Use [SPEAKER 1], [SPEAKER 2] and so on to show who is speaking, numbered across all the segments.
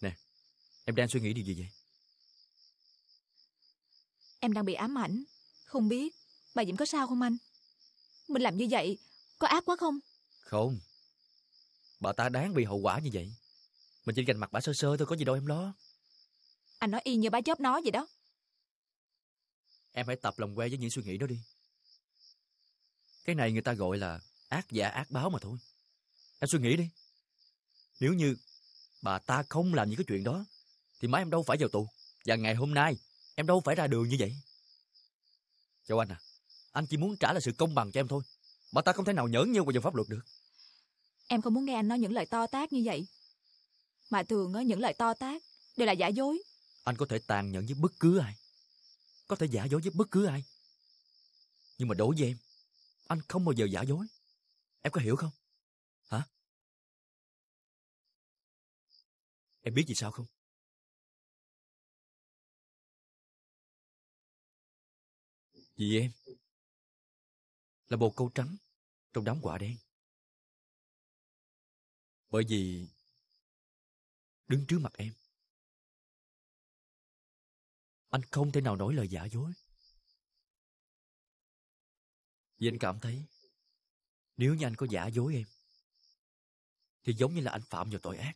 [SPEAKER 1] Nè, em đang suy nghĩ điều gì vậy?
[SPEAKER 2] Em đang bị ám ảnh. Không biết, bà Diễm có sao không anh? Mình làm như vậy, có ác quá không?
[SPEAKER 1] Không. Bà ta đáng bị hậu quả như vậy. Mình chỉ gành mặt bà sơ sơ thôi, có gì đâu em lo.
[SPEAKER 2] Anh nói y như bá chóp nói vậy đó.
[SPEAKER 1] Em hãy tập lòng quen với những suy nghĩ đó đi. Cái này người ta gọi là ác giả ác báo mà thôi. Em suy nghĩ đi. Nếu như bà ta không làm những cái chuyện đó, thì má em đâu phải vào tù. Và ngày hôm nay, em đâu phải ra đường như vậy. Châu Anh à, anh chỉ muốn trả lại sự công bằng cho em thôi. Bà ta không thể nào nhẫn như qua dòng pháp luật được.
[SPEAKER 2] Em không muốn nghe anh nói những lời to tác như vậy. Mà thường á, những lời to tác đều là giả dối.
[SPEAKER 1] Anh có thể tàn nhẫn với bất cứ ai. Có thể giả dối với bất cứ ai. Nhưng mà đối với em, anh không bao giờ giả dối. Em có hiểu không? Hả?
[SPEAKER 3] Em biết vì sao không? Vì em là bồ câu trắng trong đám quả đen. Bởi vì đứng trước mặt em anh không thể nào
[SPEAKER 1] nói lời giả dối. Vì anh cảm thấy nếu như anh có giả dối em thì giống như là anh phạm vào tội ác.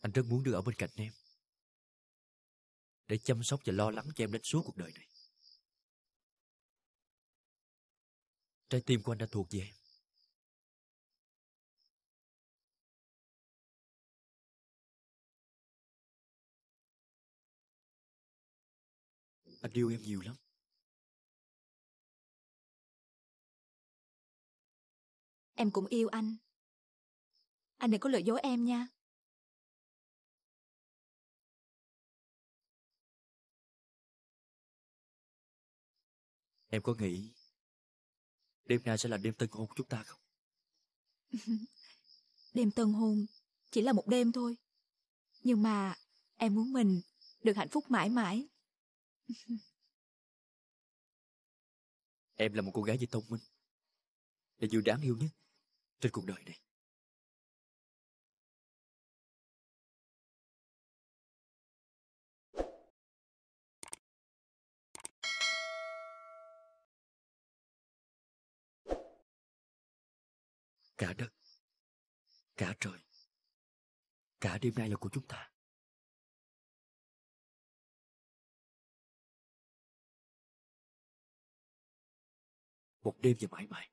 [SPEAKER 1] Anh rất muốn được ở bên cạnh em để chăm sóc và lo lắng cho em đến suốt cuộc đời này. Trái tim của anh đã thuộc về em.
[SPEAKER 3] Anh yêu em nhiều lắm. Em cũng yêu anh. Anh đừng có lừa dối em nha.
[SPEAKER 1] Em có nghĩ Đêm nay sẽ là đêm tân hôn của chúng ta không?
[SPEAKER 2] đêm tân hôn chỉ là một đêm thôi.
[SPEAKER 4] Nhưng mà em muốn mình được hạnh phúc mãi mãi.
[SPEAKER 1] em là một cô gái với thông minh. Là dù
[SPEAKER 3] đáng yêu nhất trên cuộc đời này.
[SPEAKER 5] cả đất, cả trời, cả đêm
[SPEAKER 3] nay là của chúng ta. Một đêm và mãi mãi.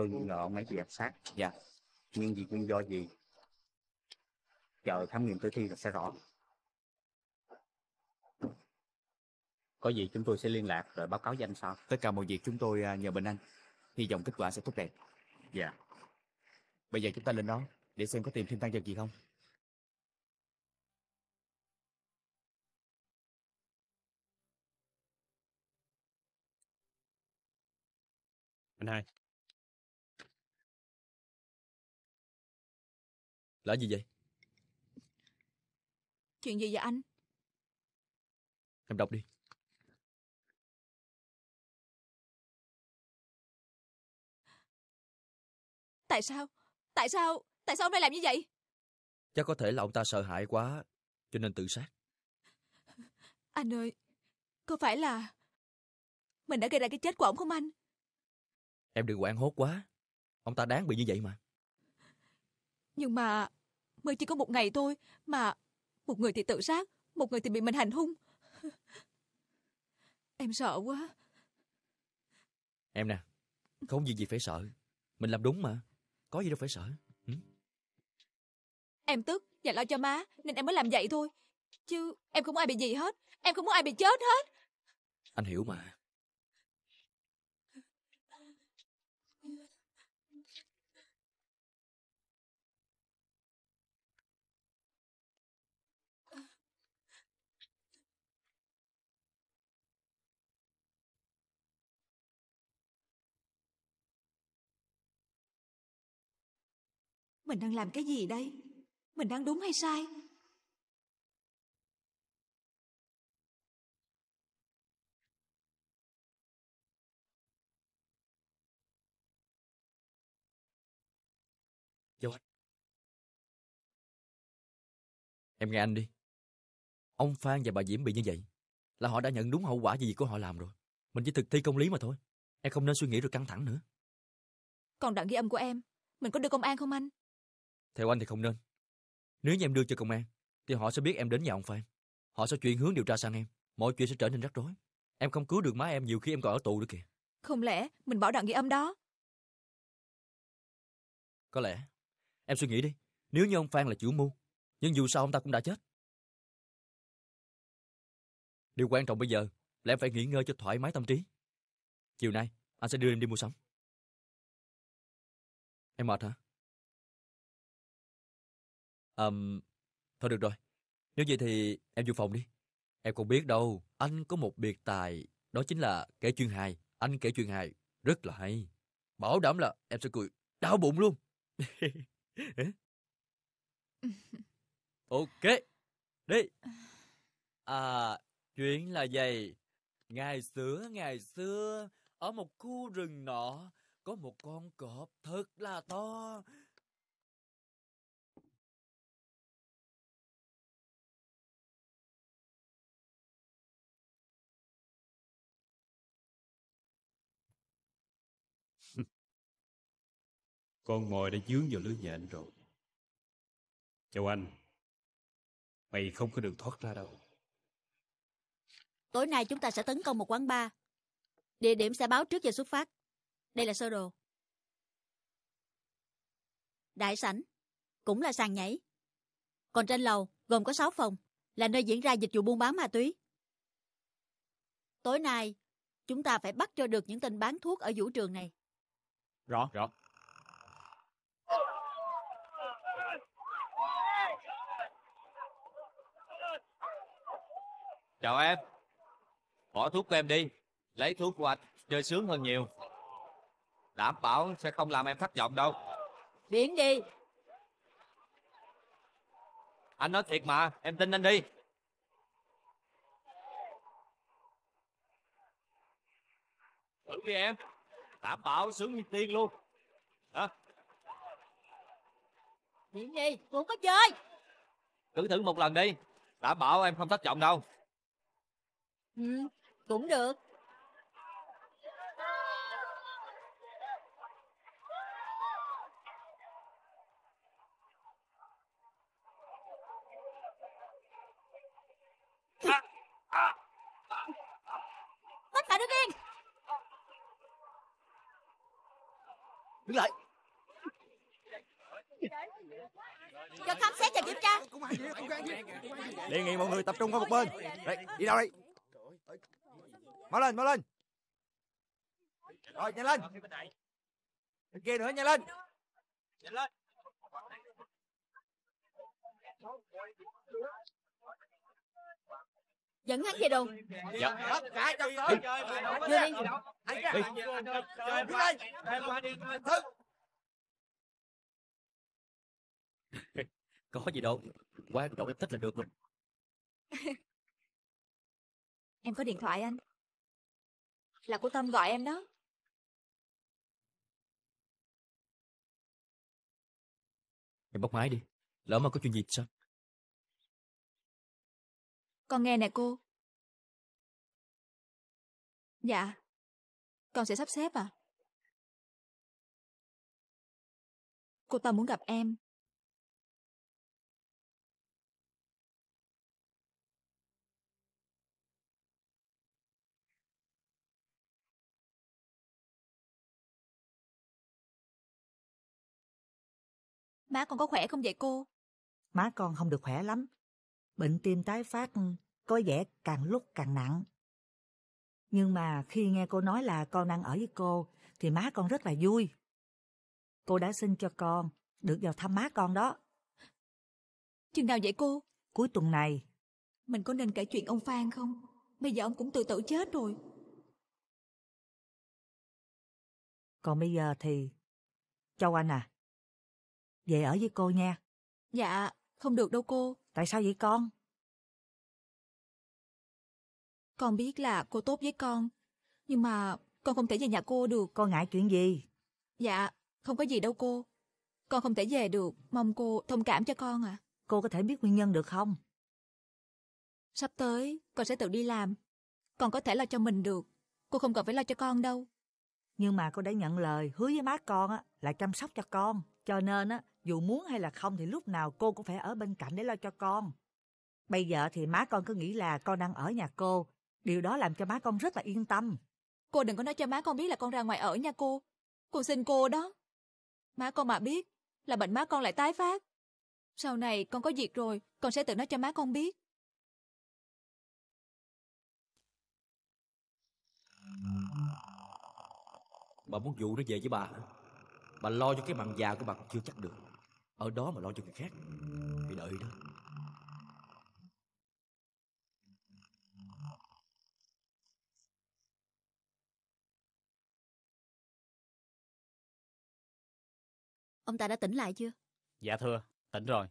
[SPEAKER 1] tôi nghi ngờ ông ấy bị áp sát dạ nhưng vì nguyên do gì chờ khám nghiệm tử thi là sẽ rõ có gì chúng tôi sẽ liên lạc rồi báo cáo với anh sau tất cả mọi việc chúng tôi à, nhờ bên anh hy vọng kết quả sẽ tốt đẹp dạ bây giờ chúng ta lên đó để xem có tìm thêm tăng vật gì không
[SPEAKER 3] anh hai Là gì vậy? Chuyện gì vậy anh? Em đọc đi.
[SPEAKER 2] Tại sao? Tại sao? Tại sao ông lại làm như vậy?
[SPEAKER 1] Chắc có thể là ông ta sợ hãi quá, cho nên tự sát.
[SPEAKER 2] Anh ơi, có phải là mình đã gây ra cái chết của ông không anh?
[SPEAKER 1] Em đừng quảng hốt quá. Ông ta đáng bị như vậy mà.
[SPEAKER 2] Nhưng mà mới chỉ có một ngày thôi mà một người thì tự sát một người thì bị mình hành hung em sợ quá
[SPEAKER 1] em nè không gì gì phải sợ mình làm đúng mà có gì đâu phải sợ ừ?
[SPEAKER 2] em tức và lo cho má nên em mới làm vậy thôi chứ em không muốn ai bị gì hết em không muốn ai bị chết hết
[SPEAKER 1] anh hiểu mà
[SPEAKER 3] Mình đang làm cái gì đây? Mình đang đúng hay sai?
[SPEAKER 5] Châu Anh.
[SPEAKER 1] Em nghe anh đi. Ông Phan và bà Diễm bị như vậy là họ đã nhận đúng hậu quả gì của họ làm rồi. Mình chỉ thực thi công lý mà thôi. Em không nên suy nghĩ rồi căng thẳng nữa.
[SPEAKER 2] Còn đoạn ghi âm của em, mình có đưa công an không anh?
[SPEAKER 1] Theo anh thì không nên. Nếu như em đưa cho công an, thì họ sẽ biết em đến nhà ông Phan. Họ sẽ chuyển hướng điều tra sang em. Mọi chuyện sẽ trở nên rắc rối. Em không cứu được má em nhiều khi em còn ở tù nữa kìa.
[SPEAKER 2] Không lẽ mình bỏ đoạn ghi âm đó?
[SPEAKER 1] Có lẽ. Em suy nghĩ đi. Nếu như ông Phan là chủ mưu,
[SPEAKER 3] nhưng dù sao ông ta cũng đã chết. Điều quan trọng bây giờ là em phải nghỉ ngơi cho thoải mái tâm trí. Chiều nay, anh sẽ đưa em đi mua sắm. Em mệt hả? Um,
[SPEAKER 1] thôi được rồi. Nếu vậy thì em vô phòng đi. Em còn biết đâu, anh có một biệt tài, đó chính là kể chuyện hài. Anh kể chuyện hài rất là hay. Bảo đảm là em sẽ cười đau bụng luôn. ok, đi. À, chuyện là vậy. Ngày xưa, ngày xưa, ở một khu rừng nọ, có một con cọp thật là to
[SPEAKER 6] Con mồi đã dướng vào lưới nhện rồi. Châu Anh, mày không có được thoát ra đâu.
[SPEAKER 7] Tối nay chúng ta sẽ tấn công một quán bar. Địa điểm sẽ báo trước giờ xuất phát. Đây là sơ đồ. Đại sảnh, cũng là sàn nhảy. Còn trên lầu, gồm có 6 phòng, là nơi diễn ra dịch vụ buôn bán ma túy. Tối nay, chúng ta phải bắt cho được những tên bán thuốc ở vũ trường này. Rõ.
[SPEAKER 5] Rõ.
[SPEAKER 1] Chào em. Bỏ thuốc của em đi. Lấy thuốc của anh, chơi sướng hơn nhiều. Đảm bảo sẽ không làm em thất vọng đâu. Biến đi. Anh nói thiệt mà, em tin anh đi. Thử đi em. Đảm bảo sướng như tiên luôn. Hả?
[SPEAKER 4] Biến đi,
[SPEAKER 8] cũng có chơi.
[SPEAKER 1] Cứ thử một lần đi. Đảm bảo em không thất vọng đâu.
[SPEAKER 8] Ừ, cũng được. Tất
[SPEAKER 1] cả đứng yên. Đứng lại.
[SPEAKER 5] Cho khám xét và kiểm tra.
[SPEAKER 1] Đề nghị mọi người tập trung qua một bên. đi đâu đây?
[SPEAKER 6] mau lên mau lên rồi nhanh lên bên
[SPEAKER 3] kia nữa nhanh lên
[SPEAKER 5] nhanh lên
[SPEAKER 7] dẫn hắn về đồ dạ tất cả trong đó
[SPEAKER 5] chơi đi đi đi
[SPEAKER 1] có gì đâu
[SPEAKER 3] qua đội em thích là được rồi
[SPEAKER 4] em có điện thoại anh là cô Tâm gọi em đó.
[SPEAKER 3] Em bóc máy đi. Lỡ mà có chuyện gì sao? Con nghe nè cô. Dạ. Con sẽ sắp xếp à? Cô Tâm muốn gặp em Má con có khỏe không vậy cô?
[SPEAKER 8] Má con không được khỏe lắm. Bệnh tim tái phát ừ, có vẻ càng lúc càng nặng. Nhưng mà khi nghe cô nói là con đang ở với cô thì má con rất là vui. Cô đã xin cho con được vào thăm má con đó. Chừng nào vậy cô? Cuối tuần này.
[SPEAKER 2] Mình có nên kể chuyện ông Phan không? Bây giờ ông cũng tự tử
[SPEAKER 8] chết rồi. Còn bây giờ thì... Châu Anh à, về ở với cô nha.
[SPEAKER 3] Dạ, không được đâu
[SPEAKER 8] cô. Tại sao vậy con? Con biết là cô tốt với con, nhưng mà con không thể về nhà cô được. Con ngại chuyện gì? Dạ,
[SPEAKER 2] không có gì đâu cô. Con không thể về được, mong cô thông cảm cho con ạ. À.
[SPEAKER 8] Cô có thể biết nguyên nhân được không?
[SPEAKER 2] Sắp tới, con sẽ tự đi làm. Con có thể lo cho mình được. Cô không cần phải lo cho con đâu.
[SPEAKER 8] Nhưng mà cô đã nhận lời hứa với má con á là chăm sóc cho con. Cho nên á, dù muốn hay là không thì lúc nào cô cũng phải ở bên cạnh để lo cho con. Bây giờ thì má con cứ nghĩ là con đang ở nhà cô. Điều đó làm cho má con rất là yên tâm. Cô đừng có nói cho má con biết là con ra ngoài ở nha cô. Cô xin cô
[SPEAKER 2] đó. Má con mà biết là bệnh má con lại tái phát. Sau này con có việc rồi, con sẽ tự nói cho má con biết.
[SPEAKER 1] Bà muốn dụ nó về với bà Bà lo cho cái bằng già của bà chưa chắc được ở đó mà lo cho người khác Thì đợi đó
[SPEAKER 3] Ông ta đã tỉnh lại chưa? Dạ thưa, tỉnh rồi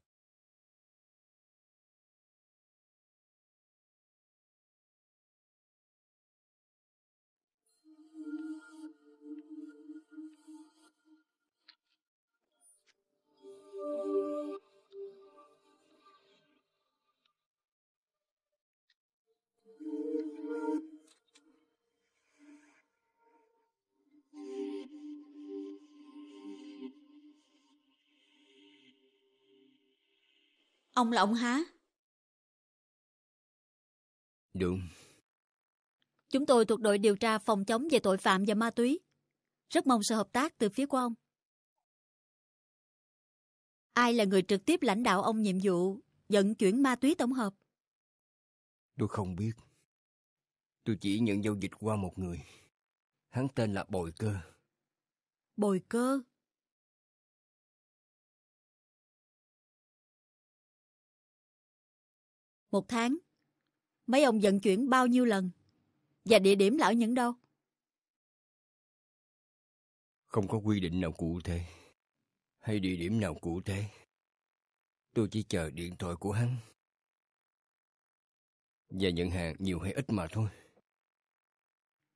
[SPEAKER 7] Ông là ông há? Đúng. Chúng tôi thuộc đội điều tra phòng chống về tội phạm và ma túy. Rất mong sự hợp tác từ phía của ông. Ai là người trực tiếp lãnh đạo ông nhiệm vụ vận chuyển ma túy tổng hợp?
[SPEAKER 6] Tôi không biết. Tôi chỉ nhận giao dịch qua một người. Hắn tên là Bồi Cơ.
[SPEAKER 7] Bồi Cơ? một tháng. Mấy ông vận chuyển bao nhiêu lần? Và địa điểm là ở những đâu?
[SPEAKER 6] Không có quy định nào cụ thể hay địa điểm nào cụ thể. Tôi chỉ chờ điện thoại của hắn và nhận hàng nhiều hay ít mà thôi.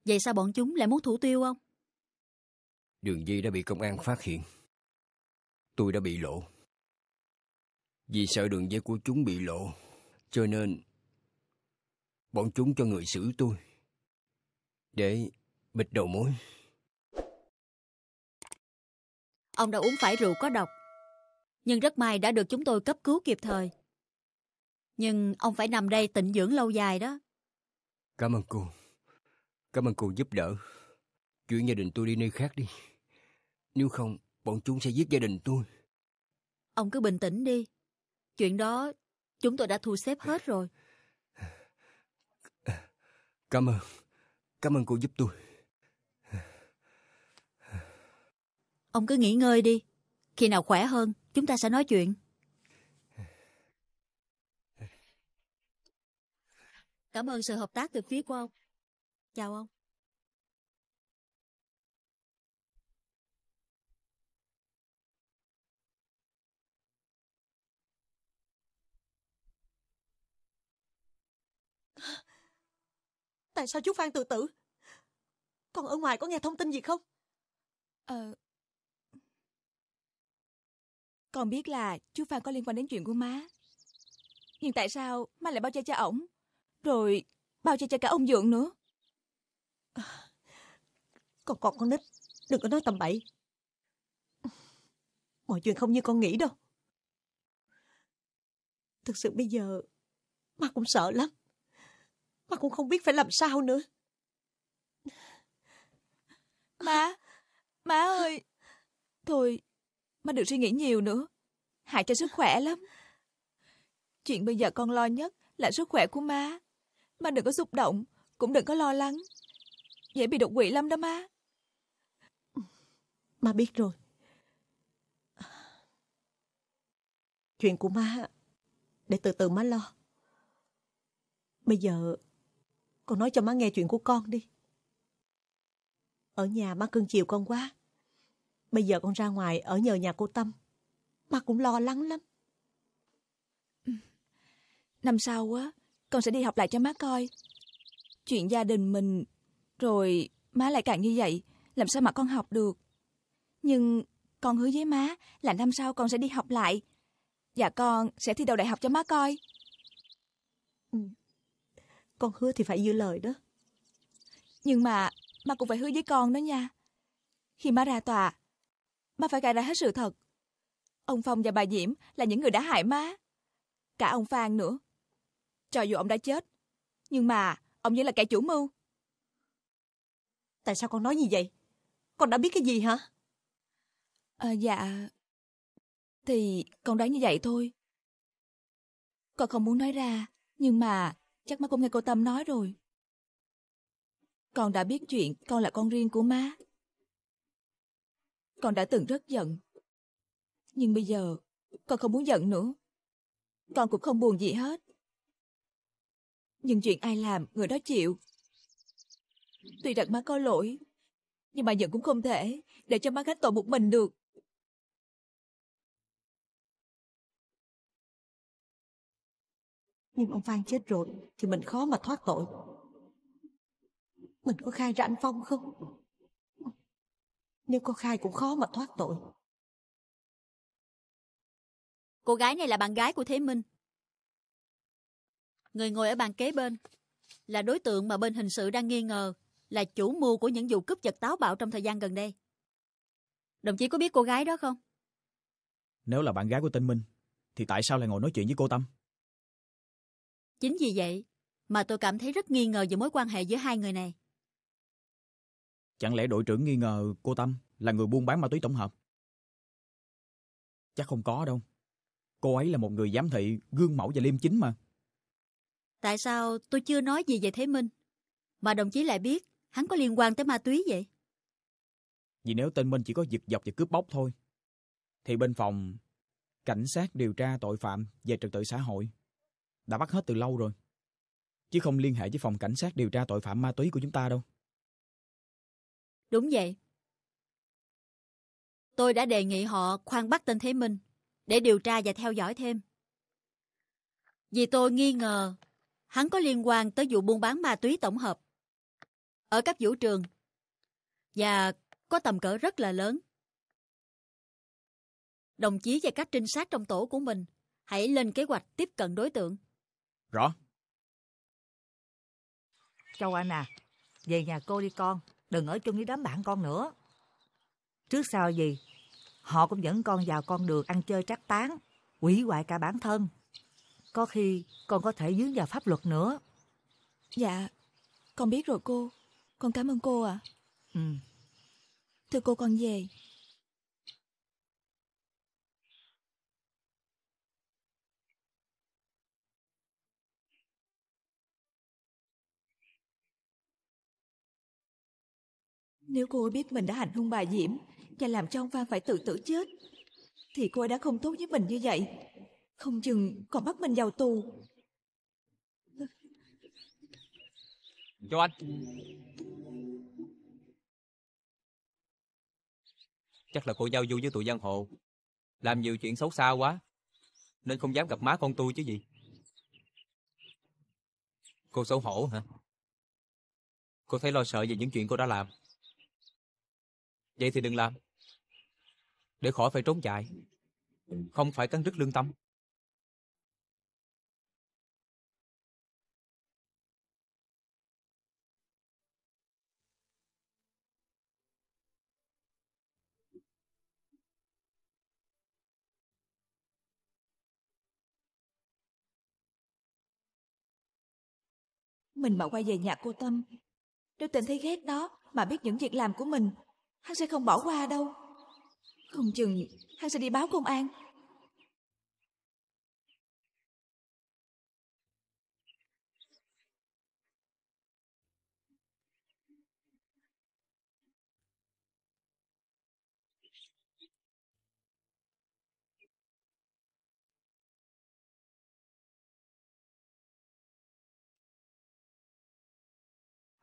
[SPEAKER 7] Vậy sao bọn chúng lại muốn thủ tiêu không?
[SPEAKER 6] Đường dây đã bị công an phát hiện. Tôi đã bị lộ. Vì sợ đường dây của chúng bị lộ, cho nên, bọn chúng cho người xử tôi. Để bịt đầu mối.
[SPEAKER 7] Ông đã uống phải rượu có độc. Nhưng rất may đã được chúng tôi cấp cứu kịp thời. Nhưng ông phải nằm đây tịnh dưỡng lâu dài đó.
[SPEAKER 6] Cảm ơn cô. Cảm ơn cô giúp đỡ. Chuyển gia đình tôi đi nơi khác đi. Nếu không, bọn chúng sẽ giết gia đình tôi.
[SPEAKER 7] Ông cứ bình tĩnh đi. Chuyện đó Chúng tôi đã thu xếp hết rồi.
[SPEAKER 6] Cảm ơn. Cảm ơn cô giúp tôi.
[SPEAKER 7] Ông cứ nghỉ ngơi đi. Khi nào khỏe hơn, chúng ta sẽ nói chuyện. Cảm ơn sự hợp tác từ phía của ông. Chào ông.
[SPEAKER 8] tại sao chú phan tự tử còn ở ngoài có nghe thông tin gì không ờ
[SPEAKER 2] con biết là chú phan có liên quan đến chuyện của má nhưng tại sao má lại bao che cho ổng rồi bao che cho cả ông dượng nữa
[SPEAKER 8] còn còn con nít đừng có nói tầm bậy mọi chuyện không như con nghĩ đâu thực sự bây giờ má cũng sợ lắm mà cũng không biết phải làm sao nữa
[SPEAKER 2] Má Má ơi Thôi Má đừng suy nghĩ nhiều nữa Hại cho sức khỏe lắm Chuyện bây giờ con lo nhất là sức khỏe của má Má đừng có xúc động Cũng đừng có lo lắng Dễ bị đột quỵ lắm đó má Má biết rồi
[SPEAKER 8] Chuyện của má Để từ từ má lo Bây giờ con nói cho má nghe chuyện của con đi. Ở nhà má cưng chiều con quá. Bây giờ con ra ngoài ở nhờ nhà cô Tâm. Má cũng lo lắng lắm.
[SPEAKER 2] Năm sau á, con sẽ đi học lại cho má coi. Chuyện gia đình mình, rồi má lại càng như vậy, làm sao mà con học được. Nhưng con hứa với má là năm sau con sẽ đi học lại. Và con sẽ thi đầu đại học cho má coi. Ừ, con hứa thì phải giữ lời đó. Nhưng mà, mà cũng phải hứa với con đó nha. Khi má ra tòa, má phải khai ra hết sự thật. Ông Phong và bà Diễm là những người đã hại má. Cả ông Phan nữa. Cho dù ông đã chết, nhưng mà ông vẫn là kẻ chủ mưu. Tại sao con nói như vậy? Con đã biết cái gì hả? À, dạ, thì con đoán như vậy thôi. Con không muốn nói ra, nhưng mà Chắc má cũng nghe cô Tâm nói rồi. Con đã biết chuyện con là con riêng của má. Con đã từng rất giận. Nhưng bây giờ con không muốn giận nữa. Con cũng không buồn gì hết. Nhưng chuyện ai làm người đó chịu. Tuy rằng má có lỗi, nhưng mà giận cũng không thể để cho má gánh tội một mình được.
[SPEAKER 8] Nhưng ông Phan chết rồi Thì mình khó mà thoát tội Mình có khai ra anh Phong không Nếu có khai cũng khó mà thoát
[SPEAKER 7] tội Cô gái này là bạn gái của Thế Minh Người ngồi ở bàn kế bên Là đối tượng mà bên hình sự đang nghi ngờ Là chủ mưu của những vụ cướp giật táo bạo trong thời gian gần đây Đồng chí có biết cô gái đó không?
[SPEAKER 1] Nếu là bạn gái của tên Minh Thì tại sao lại ngồi nói chuyện với cô Tâm?
[SPEAKER 7] Chính vì vậy mà tôi cảm thấy rất nghi ngờ về mối quan hệ giữa hai người này.
[SPEAKER 1] Chẳng lẽ đội trưởng nghi ngờ cô Tâm là người buôn bán ma túy tổng hợp? Chắc không có đâu. Cô ấy là một người giám thị, gương mẫu và liêm chính mà.
[SPEAKER 7] Tại sao tôi chưa nói gì về Thế Minh? Mà đồng chí lại biết hắn có liên quan tới ma túy vậy?
[SPEAKER 1] Vì nếu tên Minh chỉ có giật dọc và cướp bóc thôi, thì bên phòng Cảnh sát điều tra tội phạm về trật tự xã hội đã bắt hết từ lâu rồi. Chứ không liên hệ với phòng cảnh sát điều tra tội phạm ma túy của chúng ta đâu.
[SPEAKER 7] Đúng vậy. Tôi đã đề nghị họ khoan bắt tên Thế Minh để điều tra và theo dõi thêm. Vì tôi nghi ngờ hắn có liên quan tới vụ buôn bán ma túy tổng hợp ở các vũ trường và có tầm cỡ rất là lớn. Đồng chí và các trinh sát trong tổ của mình hãy lên kế hoạch tiếp
[SPEAKER 8] cận đối tượng. Rõ. Châu Anh à, về nhà cô đi con, đừng ở chung với đám bạn con nữa. Trước sau gì, họ cũng dẫn con vào con đường ăn chơi trác tán, quỷ hoại cả bản thân. Có khi con có thể dướng vào pháp luật nữa. Dạ, con biết rồi
[SPEAKER 2] cô. Con cảm ơn cô ạ. À. Ừ. Thưa cô con về. Nếu cô biết mình đã hành hung bà Diễm và làm cho ông Phan phải tự tử chết, thì cô đã không tốt với mình như vậy. Không chừng còn bắt mình vào tù.
[SPEAKER 6] Cho anh.
[SPEAKER 1] Chắc là cô giao du với tụi giang hồ, làm nhiều chuyện xấu xa quá, nên không dám gặp má con tôi chứ gì. Cô xấu hổ hả? Cô thấy lo sợ về những chuyện cô đã làm. Vậy thì đừng làm. Để khỏi phải trốn chạy. Không phải cắn rứt lương tâm.
[SPEAKER 2] Mình mà quay về nhà cô Tâm Nếu tình thấy ghét đó Mà biết những việc làm của mình Hắn sẽ không bỏ qua đâu Không chừng hắn sẽ đi báo công an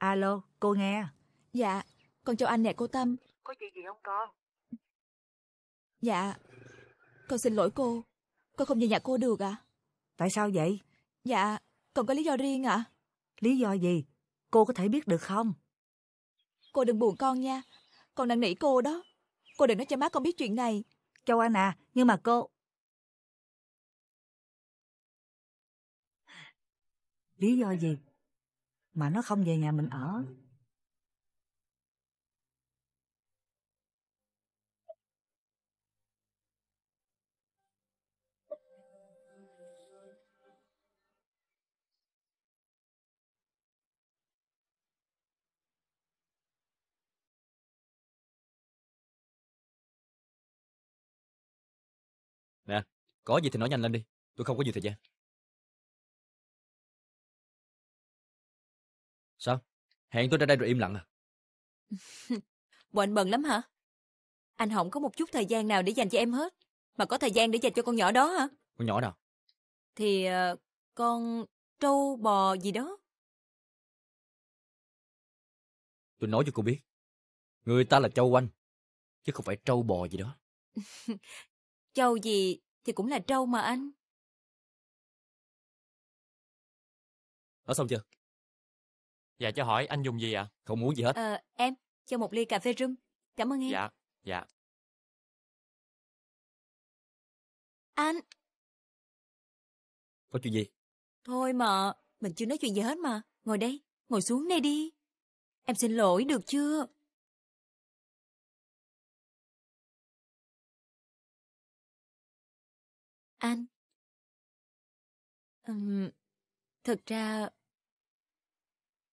[SPEAKER 2] Alo, cô nghe. Dạ, con chào anh nè cô Tâm.
[SPEAKER 8] Có chuyện gì không con?
[SPEAKER 2] Dạ, con xin lỗi cô. Con không về nhà cô được à?
[SPEAKER 8] Tại sao vậy?
[SPEAKER 2] Dạ, con có lý do riêng ạ. À?
[SPEAKER 8] Lý do gì? Cô có thể biết được không?
[SPEAKER 2] Cô đừng buồn con nha. Con đang nỉ cô đó. Cô đừng nói cho má con biết
[SPEAKER 8] chuyện này. Châu An à, nhưng mà cô... Lý do gì mà nó không về nhà mình ở?
[SPEAKER 3] Nè, có gì thì nói nhanh lên đi, tôi không có nhiều thời gian. Sao? Hẹn
[SPEAKER 1] tôi ra đây rồi im lặng à?
[SPEAKER 4] Bệnh bận lắm hả? Anh không có một chút thời gian nào để dành cho em hết, mà có thời gian để dành cho con nhỏ đó hả? Con nhỏ nào? Thì ờ, con trâu bò gì đó.
[SPEAKER 1] Tôi nói cho cô biết, người ta là trâu quanh, chứ không phải trâu bò gì đó.
[SPEAKER 4] Châu gì thì cũng là trâu mà anh.
[SPEAKER 3] Ở xong chưa? Dạ cho hỏi anh dùng gì ạ? À? Không muốn gì hết.
[SPEAKER 4] Ờ, em, cho một ly cà phê rum. Cảm ơn em. Dạ,
[SPEAKER 3] dạ. Anh. Có chuyện gì? Thôi mà, mình chưa nói chuyện gì hết mà. Ngồi đây, ngồi xuống đây đi. Em xin lỗi được chưa? Anh?
[SPEAKER 4] Uhm, thực ra...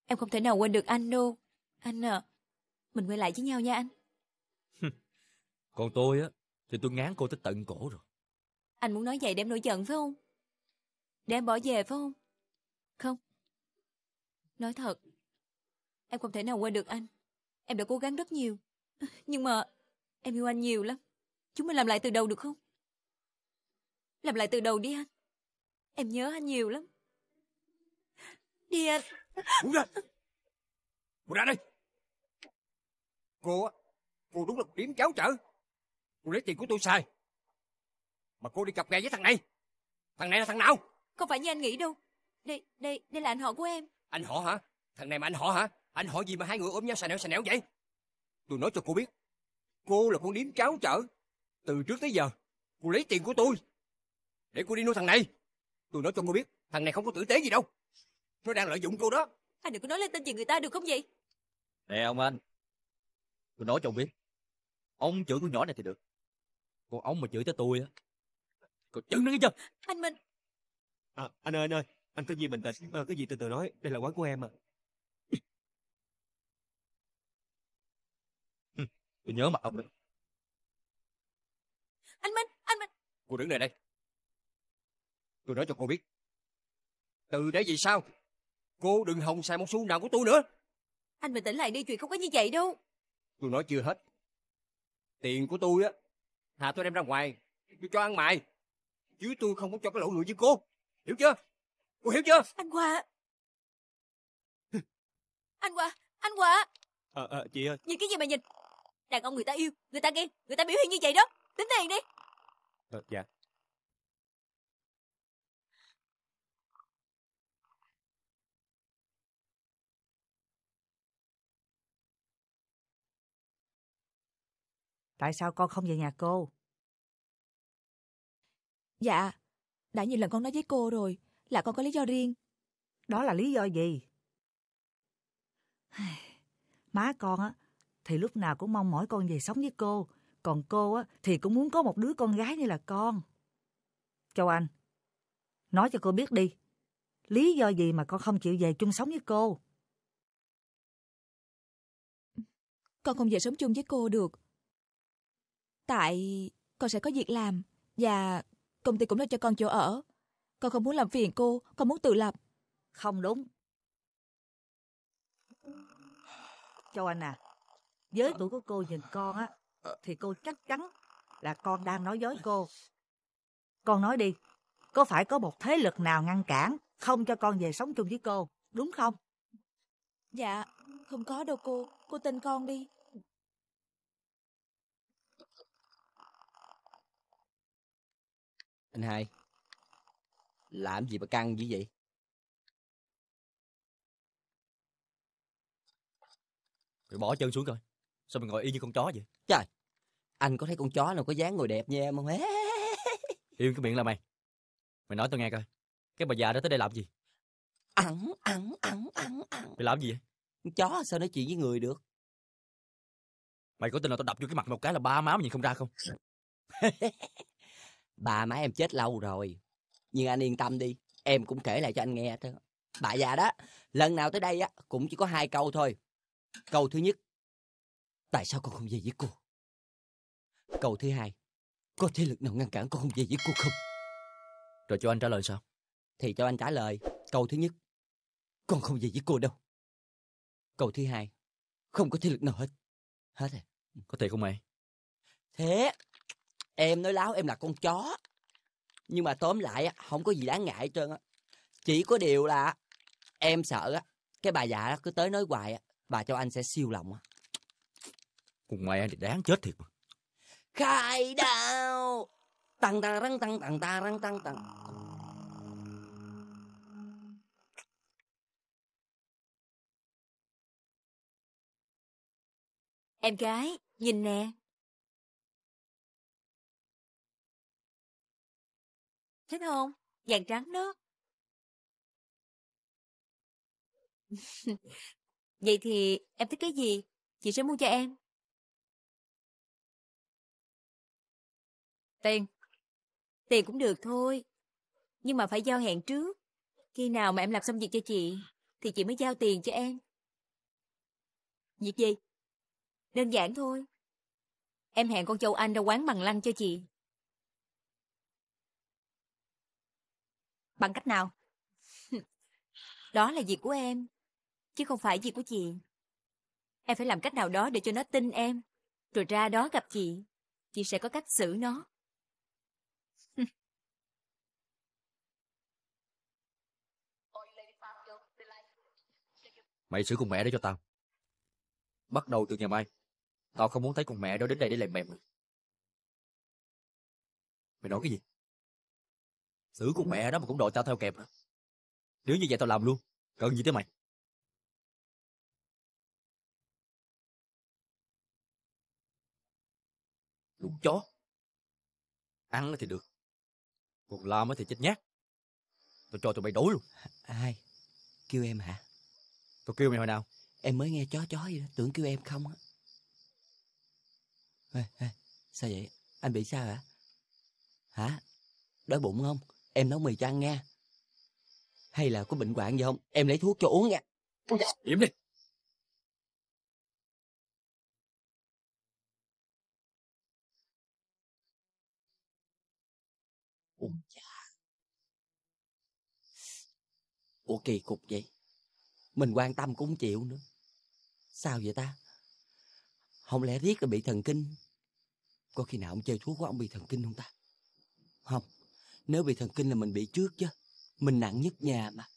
[SPEAKER 4] Em không thể nào quên được anh đâu. Anh à, mình quay lại với nhau nha anh.
[SPEAKER 1] Còn tôi á, thì tôi ngán cô tới tận cổ rồi.
[SPEAKER 4] Anh muốn nói vậy để em nổi giận phải không? Để em bỏ về phải không? Không. Nói thật, em không thể nào quên được anh. Em đã cố gắng rất nhiều. Nhưng mà em yêu anh nhiều lắm. Chúng mình làm lại từ đầu được không? Làm lại từ đầu đi anh Em nhớ anh nhiều lắm Đi anh
[SPEAKER 6] Buông ra Buông ra đây Cô á Cô đúng là một điểm cháu trở Cô lấy tiền của tôi xài Mà cô đi cặp gà với thằng này Thằng này là thằng nào
[SPEAKER 4] Không phải như anh nghĩ đâu Đây đây đây là anh họ của em
[SPEAKER 6] Anh họ hả Thằng này mà anh họ hả Anh họ gì mà hai người ôm nhau xà nẻo xà nẻo vậy Tôi nói cho cô biết Cô là con điếm cháo trở Từ trước tới giờ Cô lấy tiền của tôi để cô đi nuôi thằng này Tôi nói cho
[SPEAKER 1] cô biết Thằng này không có tử tế gì đâu Nó đang lợi dụng cô đó
[SPEAKER 4] Anh đừng có nói lên tên gì người ta được không vậy
[SPEAKER 1] Nè ông anh Tôi nói cho ông biết Ông chửi con nhỏ này thì được Còn ông mà chửi tới tôi á Còn chửi nó nghe chưa Anh Minh à, Anh ơi anh ơi Anh có gì bình tĩnh à, Cái gì từ từ nói Đây là quán của em à Tôi nhớ mặt ông đấy
[SPEAKER 6] Anh Minh Anh Minh Cô đứng đây đây Tôi nói cho cô biết. Từ để vì sao? Cô đừng hòng xài một xu nào của tôi nữa.
[SPEAKER 4] Anh bình tĩnh lại đi, chuyện không có như vậy đâu.
[SPEAKER 6] Tôi nói chưa hết. Tiền của tôi á, thà tôi đem ra ngoài, tôi cho ăn mày. Chứ tôi không có cho cái lỗ người như cô. Hiểu chưa? Cô hiểu chưa? Anh Hoa.
[SPEAKER 4] anh Hoa, anh Hoa.
[SPEAKER 6] Ờ, à, à, chị ơi.
[SPEAKER 4] Nhìn cái gì mà nhìn? Đàn ông người ta yêu, người ta ghen, người ta biểu hiện như vậy đó. Tính tiền đi.
[SPEAKER 6] Ờ, dạ.
[SPEAKER 8] Tại sao con không về nhà cô?
[SPEAKER 2] Dạ, đã nhiều lần con nói với cô rồi,
[SPEAKER 8] là con có lý do riêng. Đó là lý do gì? Má con á, thì lúc nào cũng mong mỏi con về sống với cô, còn cô á, thì cũng muốn có một đứa con gái như là con. Châu Anh, nói cho cô biết đi, lý do gì mà con không chịu về chung sống với cô? Con không về sống chung với cô được,
[SPEAKER 2] Tại con sẽ có việc làm và công ty cũng lo cho con chỗ ở. Con không muốn làm
[SPEAKER 8] phiền cô, con muốn tự lập. Không đúng. Châu Anh à, với tuổi của cô nhìn con á, thì cô chắc chắn là con đang nói dối cô. Con nói đi, có phải có một thế lực nào ngăn cản không cho con về sống chung với cô, đúng không?
[SPEAKER 4] Dạ,
[SPEAKER 2] không có đâu cô, cô tin con đi.
[SPEAKER 9] Anh hai, làm gì
[SPEAKER 1] mà căng dữ vậy? Mày bỏ chân xuống coi. Sao mày ngồi y như con chó vậy?
[SPEAKER 9] Trời, anh có thấy con chó nào có dáng ngồi đẹp như em không?
[SPEAKER 1] Yên cái miệng là mày. Mày nói tao nghe coi. Cái bà già đó tới đây làm gì? Ẩn, ẩn, ẩn, ẩn, ẩn. Mày làm gì vậy? Con chó sao nói chuyện với người được? Mày có tin là tao đập vô cái mặt một cái là ba má mày nhìn không ra không?
[SPEAKER 9] Bà má em chết lâu rồi. Nhưng anh yên tâm đi, em cũng kể lại cho anh nghe thôi. Bà già đó, lần nào tới đây á cũng chỉ có hai câu thôi. Câu thứ nhất, tại sao con không về với cô? Câu thứ hai, có thế lực nào ngăn cản con không về với cô không? Rồi cho anh trả lời sao? Thì cho anh trả lời, câu thứ nhất, con không về với cô đâu. Câu thứ hai,
[SPEAKER 1] không có thế lực nào hết. Hết rồi. Có thể không mày?
[SPEAKER 9] Thế, Em nói láo em là con chó. Nhưng mà tóm lại không có gì đáng ngại hết trơn á. Chỉ có điều là em sợ á, cái bà già cứ tới nói hoài bà cho anh sẽ siêu lòng á. Cùng mẹ thì đáng chết thiệt mà. Khai đào! Tăng tăng tăng tăng tăng tăng tăng tăng.
[SPEAKER 3] Em gái, nhìn nè. Thích không? Vàng trắng đó. Vậy thì
[SPEAKER 4] em thích cái gì? Chị sẽ mua cho em. Tiền. Tiền cũng được thôi. Nhưng mà phải giao hẹn trước. Khi nào mà em làm xong việc cho chị, thì chị mới giao tiền cho em. Việc gì? Đơn giản thôi. Em hẹn con châu Anh ra quán bằng lăng cho chị. Bằng cách nào? đó là việc của em, chứ không phải việc của chị. Em phải làm cách nào đó để cho nó tin em, rồi ra đó gặp chị. Chị sẽ có cách xử nó.
[SPEAKER 1] Mày xử con mẹ đó cho tao. Bắt đầu từ ngày mai, tao không muốn thấy con mẹ đó đến đây để làm mẹ mày. Mày nói cái gì? Xử con mẹ đó mà cũng đòi tao theo kẹp
[SPEAKER 3] Nếu như vậy tao làm luôn, cần gì tới mày?
[SPEAKER 1] Đúng chó. Ăn thì được, còn làm thì chết nhát. Tao cho tụi mày đối luôn. Ai? Kêu em hả? Tao kêu mày hồi nào? Em mới nghe
[SPEAKER 9] chó chó vậy đó, tưởng kêu em không á. Ê, sao vậy? Anh bị sao hả? Hả? Đói bụng không? em nấu mì cho ăn nha. Hay là có bệnh hoạn gì không? Em lấy thuốc cho uống nha. Ôi im đi. Ôi dạ. Ủa kỳ cục vậy? Mình quan tâm cũng chịu nữa. Sao vậy ta? Không lẽ riết là bị thần kinh? Có khi nào ông chơi thuốc của ông bị thần kinh không ta? Không, nếu bị thần kinh là mình bị trước chứ. Mình nặng nhất nhà mà.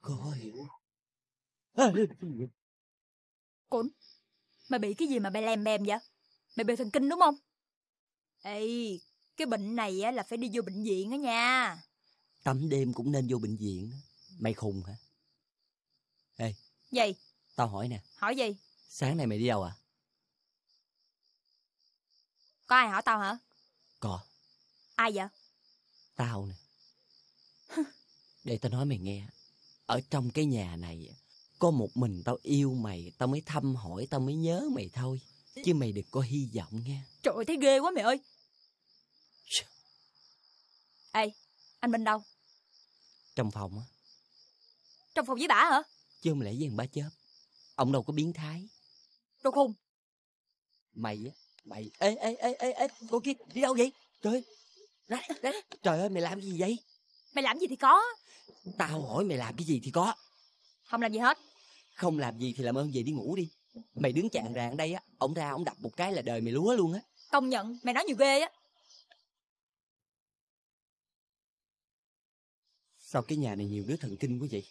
[SPEAKER 9] Cô hiểu.
[SPEAKER 4] Cún, mày bị cái gì mà mày lem bèm vậy? Mày bị thần kinh đúng không? Ê, cái bệnh này á là phải đi vô bệnh viện á nha.
[SPEAKER 9] Tắm đêm cũng nên vô bệnh viện. Mày khùng hả? Ê. Gì? Tao hỏi nè. Hỏi gì? Sáng nay mày đi đâu à?
[SPEAKER 4] Có ai hỏi tao hả? Có. Ai vậy?
[SPEAKER 9] Tao nè Để tao nói mày nghe Ở trong cái nhà này Có một mình tao yêu mày Tao mới thăm hỏi Tao mới nhớ mày thôi Chứ mày đừng có hy vọng nghe
[SPEAKER 4] Trời ơi thấy ghê quá mày ơi Ê anh Minh đâu Trong phòng á Trong phòng với bà hả
[SPEAKER 9] Chứ không lẽ với thằng ba chớp Ông đâu có biến thái Đâu khùng Mày á Mày Ê ê ê ê ê Cô kia đi đâu vậy Trời Đấy, đấy. Trời ơi mày làm cái gì vậy Mày làm gì thì có Tao hỏi mày làm cái gì thì có Không làm gì hết Không làm gì thì làm ơn về đi ngủ đi Mày đứng chạng ràng đây á Ông ra ông đập một cái là đời mày lúa luôn á
[SPEAKER 4] Công nhận mày nói nhiều ghê á
[SPEAKER 9] Sao cái nhà này nhiều đứa thần kinh quá vậy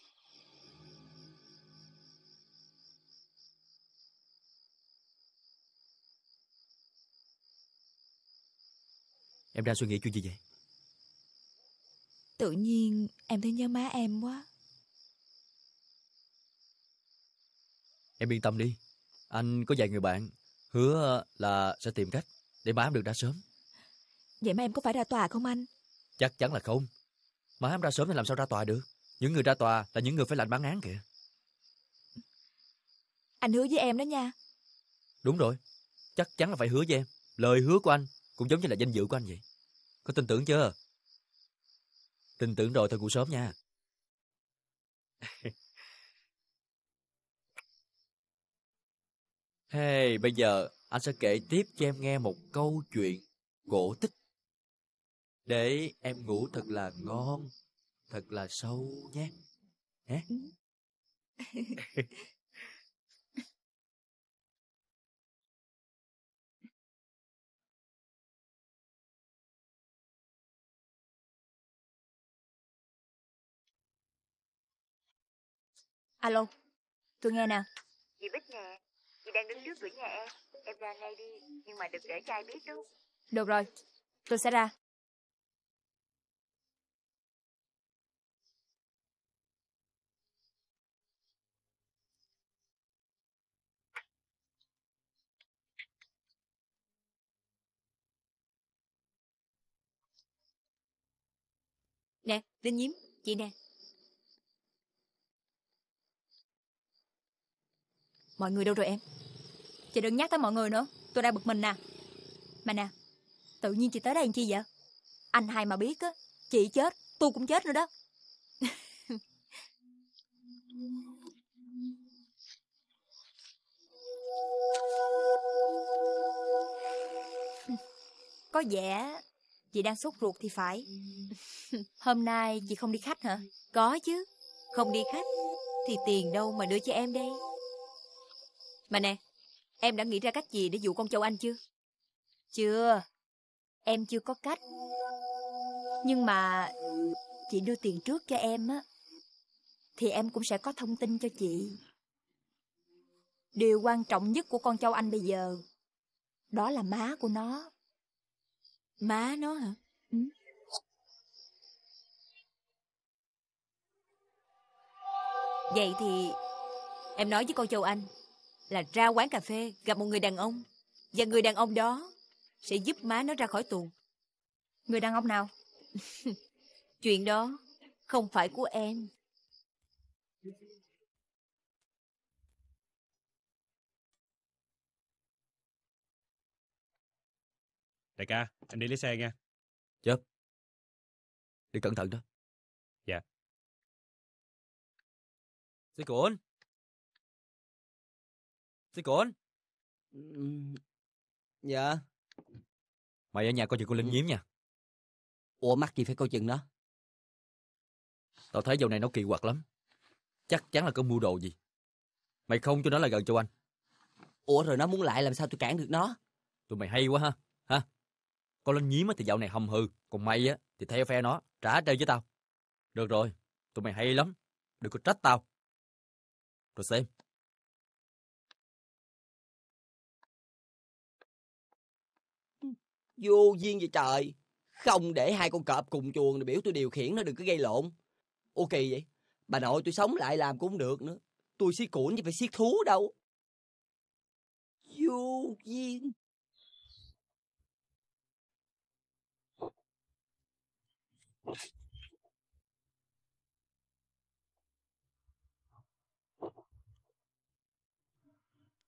[SPEAKER 1] Em ra suy nghĩ chuyện gì vậy
[SPEAKER 4] Tự nhiên
[SPEAKER 2] em thấy nhớ má em quá
[SPEAKER 1] Em yên tâm đi Anh có vài người bạn Hứa ờ, là sẽ tìm cách Để má em được ra sớm
[SPEAKER 2] Vậy mà em có phải ra tòa không anh
[SPEAKER 1] Chắc chắn là không Má em ra sớm thì làm sao ra tòa được Những người ra tòa là những người phải lãnh bản án kìa
[SPEAKER 2] Anh hứa với em đó nha
[SPEAKER 1] Đúng rồi Chắc chắn là phải hứa với em Lời hứa của anh Cũng giống như là danh dự của anh vậy có tin tưởng chưa? Tin tưởng rồi thôi cụ sớm nha. hey, bây giờ anh sẽ kể tiếp cho em nghe một câu chuyện cổ tích. Để em ngủ thật là ngon, thật là sâu nhé. Nhé.
[SPEAKER 4] Alo, tôi nghe nè. Chị Bích nè, chị đang đứng trước cửa nhà em. Em ra ngay đi, nhưng mà đừng để trai biết đâu. Được rồi, tôi sẽ ra. Nè, Linh Nhiếm, chị nè, Mọi người đâu rồi em Chị đừng nhắc tới mọi người nữa Tôi đang bực mình nè Mà nè Tự nhiên chị tới đây làm chi vậy Anh hai mà biết á Chị chết Tôi cũng chết nữa đó Có vẻ chị đang sốt ruột thì phải Hôm nay chị không đi khách hả? Có chứ Không đi khách Thì tiền đâu mà đưa cho em đây mà nè, em đã nghĩ ra cách gì để dụ con châu Anh chưa? Chưa, em chưa có cách. Nhưng mà chị đưa tiền trước cho em á, thì em cũng sẽ có thông tin cho chị. Điều quan trọng nhất của con châu Anh bây giờ, đó là má của nó. Má nó hả? Ừ. Vậy thì em nói với con châu Anh là ra quán cà phê gặp một người đàn ông và người đàn ông đó sẽ giúp má nó ra khỏi tù. Người đàn ông nào? Chuyện đó không phải của em.
[SPEAKER 3] Đại ca, anh đi lấy xe nha. Chớp. Đi cẩn thận đó. Dạ. Xe của Sĩ Cổn Dạ
[SPEAKER 1] Mày ở nhà coi chừng con Linh ừ. Nhiếm nha Ủa mắc gì phải coi chừng đó? Tao thấy dạo này nó kỳ quặc lắm Chắc chắn là có mua đồ gì Mày không cho nó là gần cho anh Ủa rồi nó muốn lại làm sao tôi cản được nó Tụi mày hay quá ha ha Con Linh Nhiếm thì dạo này hầm hừ Còn mày á thì theo phe nó Trả treo với tao Được rồi Tụi mày hay lắm Đừng có trách tao Rồi xem
[SPEAKER 9] Vô duyên vậy trời. Không để hai con cọp cùng chuồng này biểu tôi điều khiển nó đừng có gây lộn. Ô kỳ vậy. Bà nội tôi sống lại làm cũng được nữa. Tôi xí cuộn chứ phải xiết thú đâu. Vô duyên.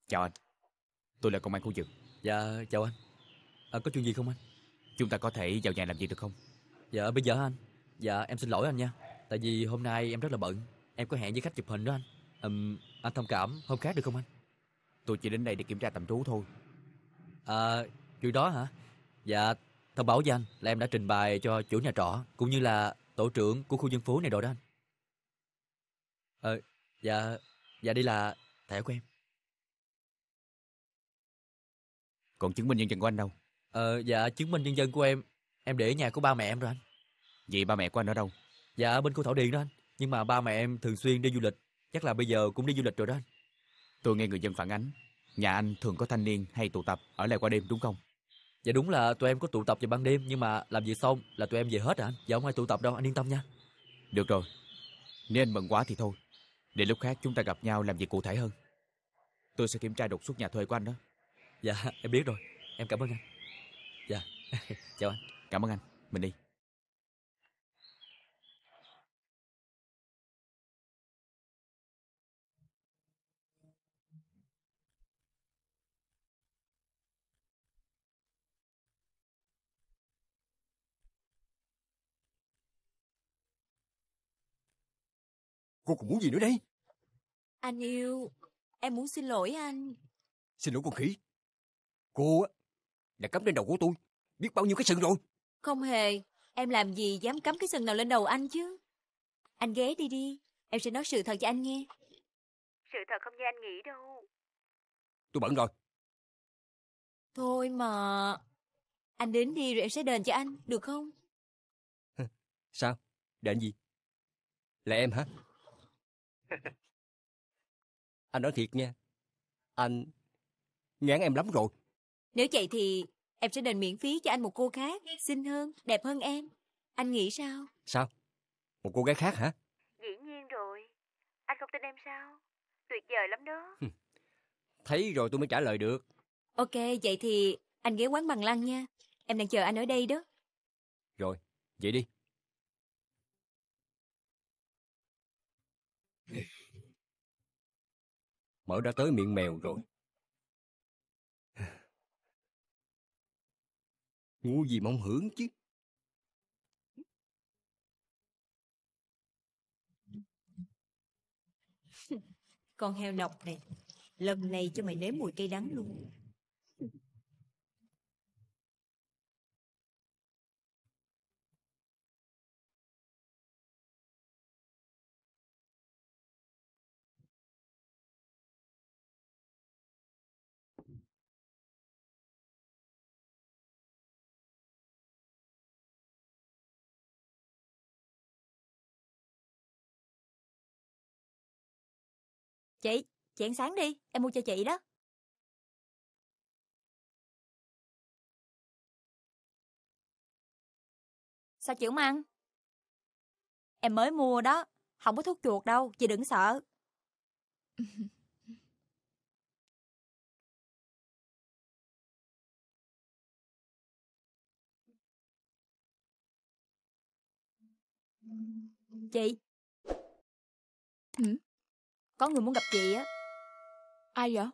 [SPEAKER 1] Chào anh Tôi là công an khu vực Dạ chào anh à, Có chuyện gì không anh Chúng ta có thể vào nhà làm gì được không Dạ bây giờ anh Dạ em xin lỗi anh nha Tại vì hôm nay em rất là bận Em có hẹn với khách chụp hình đó anh um, Anh thông cảm hôm khác được không anh Tôi chỉ đến đây để kiểm tra tạm trú thôi À chuyện đó hả Dạ thông báo với anh là em đã trình bày cho chủ nhà trọ Cũng như là tổ trưởng của khu dân phố này rồi đó anh Ờ à, dạ Dạ đây là thẻ của em Còn chứng minh nhân dân của anh đâu Ờ, dạ, chứng minh nhân dân của em, em để ở nhà của ba mẹ em rồi anh. Vậy ba mẹ của anh ở đâu? Dạ, ở bên khu Thảo Điền đó anh. Nhưng mà ba mẹ em thường xuyên đi du lịch, chắc là bây giờ cũng đi du lịch rồi đó anh. Tôi nghe người dân phản ánh, nhà anh thường có thanh niên hay tụ tập ở lại qua đêm đúng không? Dạ đúng là tụi em có tụ tập vào ban đêm nhưng mà làm việc xong là tụi em về hết rồi anh. Dạ không ai tụ tập đâu, anh yên tâm nha. Được rồi, nếu anh bận quá thì thôi. Để lúc khác chúng ta gặp nhau làm việc cụ thể hơn. Tôi sẽ kiểm tra đột xuất nhà thuê của anh đó. Dạ, em biết rồi. Em cảm ơn anh. Dạ Chào anh Cảm ơn anh Mình đi
[SPEAKER 6] Cô còn muốn gì nữa đây
[SPEAKER 4] Anh yêu Em muốn xin lỗi anh
[SPEAKER 6] Xin lỗi con khỉ Cô á đã cắm lên đầu của tôi biết bao nhiêu cái sừng rồi
[SPEAKER 4] không hề em làm gì dám cắm cái sừng nào lên đầu anh chứ anh ghé đi đi em sẽ nói sự thật cho anh nghe sự thật không như anh nghĩ đâu tôi bận rồi thôi mà anh đến đi rồi em sẽ đền cho anh được không
[SPEAKER 6] sao đền gì là em hả anh nói thiệt nha anh ngán em lắm rồi
[SPEAKER 4] nếu vậy thì em sẽ đền miễn phí cho anh một cô khác, xinh hơn, đẹp hơn em. Anh nghĩ sao?
[SPEAKER 6] Sao? Một cô gái khác hả?
[SPEAKER 4] Dĩ nhiên rồi. Anh không tin em sao? Tuyệt vời lắm đó.
[SPEAKER 6] Thấy rồi tôi mới trả lời được.
[SPEAKER 4] Ok, vậy thì anh ghé quán bằng lăng nha. Em đang chờ anh ở đây đó.
[SPEAKER 6] Rồi, vậy đi. Mở đã tới miệng mèo rồi. ngu gì mong hưởng chứ
[SPEAKER 4] con heo nọc này lần này cho mày nếm mùi cây đắng luôn
[SPEAKER 3] Chị, chị ăn sáng đi, em mua cho chị đó.
[SPEAKER 4] Sao chị không ăn? Em mới mua đó, không có thuốc chuột đâu, chị đừng sợ. chị. Ừ? Có người muốn gặp chị á Ai vậy?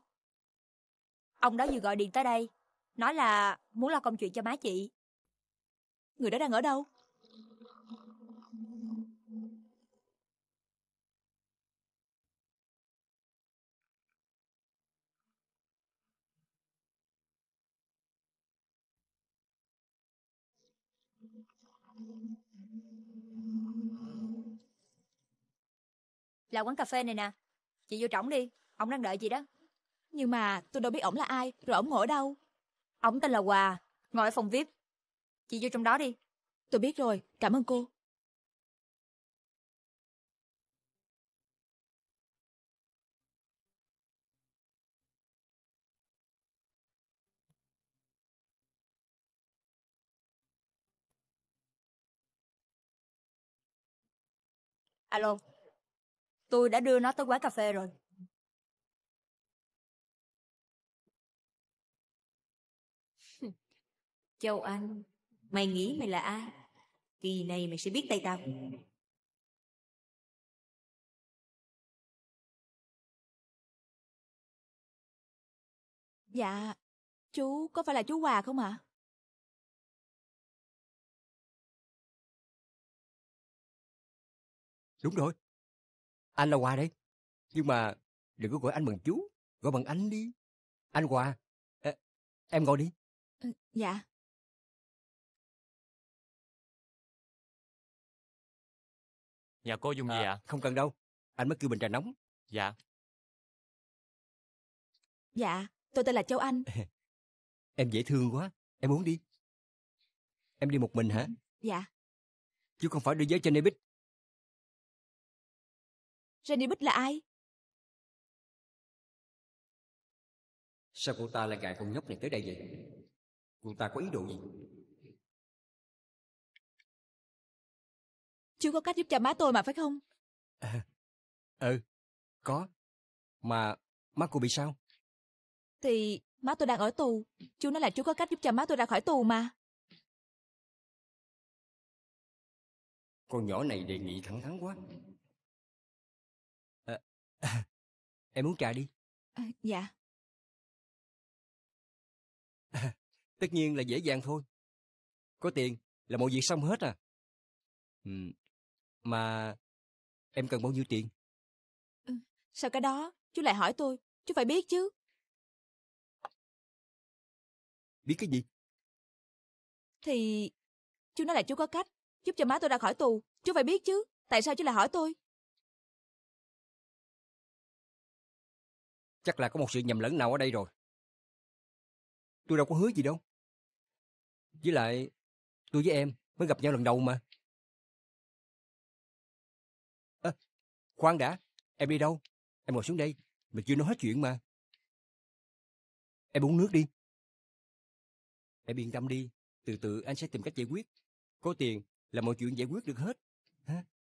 [SPEAKER 4] Ông đó vừa gọi điện tới đây Nói là muốn lo công chuyện cho má chị Người đó đang ở đâu? Là quán cà phê này nè Chị vô trỏng đi, ông đang đợi chị đó. Nhưng mà tôi đâu biết ổng là ai, rồi ổng ngồi ở đâu. Ổng tên là Hòa, ngồi ở phòng
[SPEAKER 2] VIP. Chị vô trong đó đi. Tôi biết rồi, cảm ơn cô.
[SPEAKER 4] Alo, Tôi đã đưa nó tới quán cà phê rồi. Châu Anh, mày nghĩ mày là ai? Kỳ này mày sẽ biết tay tao.
[SPEAKER 3] Dạ, chú có phải là chú Hòa không ạ? Đúng rồi. Anh là Hòa đây. Nhưng mà đừng có gọi anh bằng chú, gọi bằng anh đi. Anh Hòa, em ngồi đi. Ừ, dạ. Nhà cô dùng à, gì ạ? À? Không cần đâu, anh mới kêu bình trà nóng. Dạ.
[SPEAKER 2] Dạ, tôi tên là Châu Anh.
[SPEAKER 6] em dễ thương quá, em uống đi. Em đi một mình hả? Dạ. Chứ không phải đưa giới cho Nebit.
[SPEAKER 3] Jenny Bích là ai? Sao cô ta lại gài con nhóc này tới đây vậy? Cô ta có ý đồ gì? Chú có cách giúp cha má tôi
[SPEAKER 2] mà phải không? À,
[SPEAKER 6] ừ, có. Mà má cô bị sao?
[SPEAKER 2] Thì má tôi đang ở tù. Chú nói là chú có cách giúp cha má tôi ra khỏi tù mà.
[SPEAKER 3] Con nhỏ này đề nghị thẳng thắn quá em uống trà đi. À, dạ. À, tất nhiên là dễ dàng thôi. Có tiền là mọi việc xong hết à. Ừ. Mà em cần bao nhiêu tiền? Ừ, sao cái đó chú lại hỏi tôi, chú phải biết chứ. Biết cái gì? Thì chú nói là chú có cách giúp cho má tôi ra khỏi tù, chú phải biết chứ. Tại sao chú lại hỏi tôi? Chắc là có một sự nhầm lẫn nào ở đây rồi. Tôi đâu có hứa gì đâu.
[SPEAKER 6] Với lại, tôi với em mới gặp nhau lần đầu mà. À, khoan đã, em đi đâu? Em ngồi xuống đây, mình chưa nói hết chuyện mà.
[SPEAKER 3] Em uống nước đi. Em yên tâm đi,
[SPEAKER 6] từ từ anh sẽ tìm cách giải quyết. Có tiền là mọi chuyện giải quyết được hết. Hả?